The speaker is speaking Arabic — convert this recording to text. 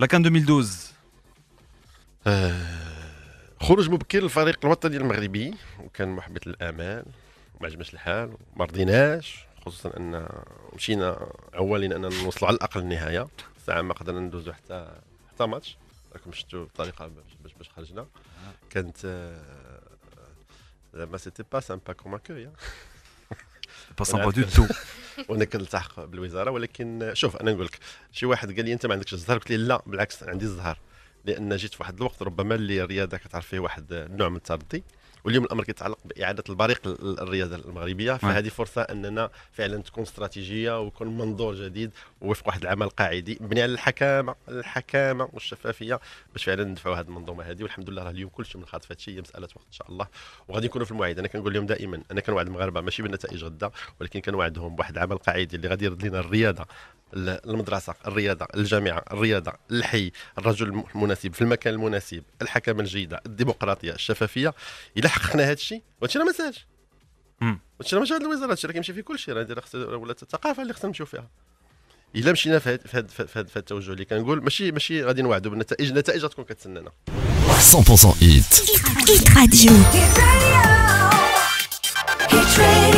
لكان 2012 آه، خروج مبكر للفريق الوطني المغربي وكان محبط للامال ما عجبناش الحال وما رضيناش خصوصا ان مشينا اولين ان نوصلوا على الاقل النهايه ساعه ما قدرنا ندوزوا حتى حتى ماتش راكم شفتوا الطريقه باش باش خرجنا آه. كانت آه، زعما سيتي با سامبا كوم اكوي با سامبا دو تو وانا كنلتحق بالوزاره ولكن شوف انا نقول لك شي واحد قال لي انت ما عندكش الزهر قلت لا بالعكس عندي الزهر لان جيت في واحد الوقت ربما اللي الرياضه كتعرف فيه واحد النوع من التردي واليوم الامر كيتعلق باعاده البريق الرياضه المغربيه نعم. فهذه فرصه اننا فعلا تكون استراتيجيه ويكون منظور جديد وفق واحد العمل قاعدي مبني على الحكامه الحكامه والشفافيه باش فعلا ندفعوا هذه المنظومه هذه والحمد لله راه اليوم كل شيء من في هذا الشيء هي مساله وقت ان شاء الله وغادي نكونوا في المواعيد انا كنقول لهم دائما انا كنوعد المغاربه ماشي بالنتائج غدا ولكن كنوعدهم بواحد العمل قاعدي اللي غادي يرد لنا الرياضه المدرسه الرياضه الجامعه الرياضه الحي الرجل المناسب في المكان المناسب الحكمه الجيده الديمقراطيه الشفافيه الا حققنا هذا الشيء وهادشي راه ما ساهلش هادشي راه ماشي هاد الوزاره هادشي راه كيمشي في كل شيء راه ولات الثقافه اللي خصنا نمشيو فيها الا مشينا في هذا في هذا التوجه اللي كنقول ماشي ماشي غادي نوعدوا بالنتائج النتائج غتكون كتسنانا 100% ايت ايت راديو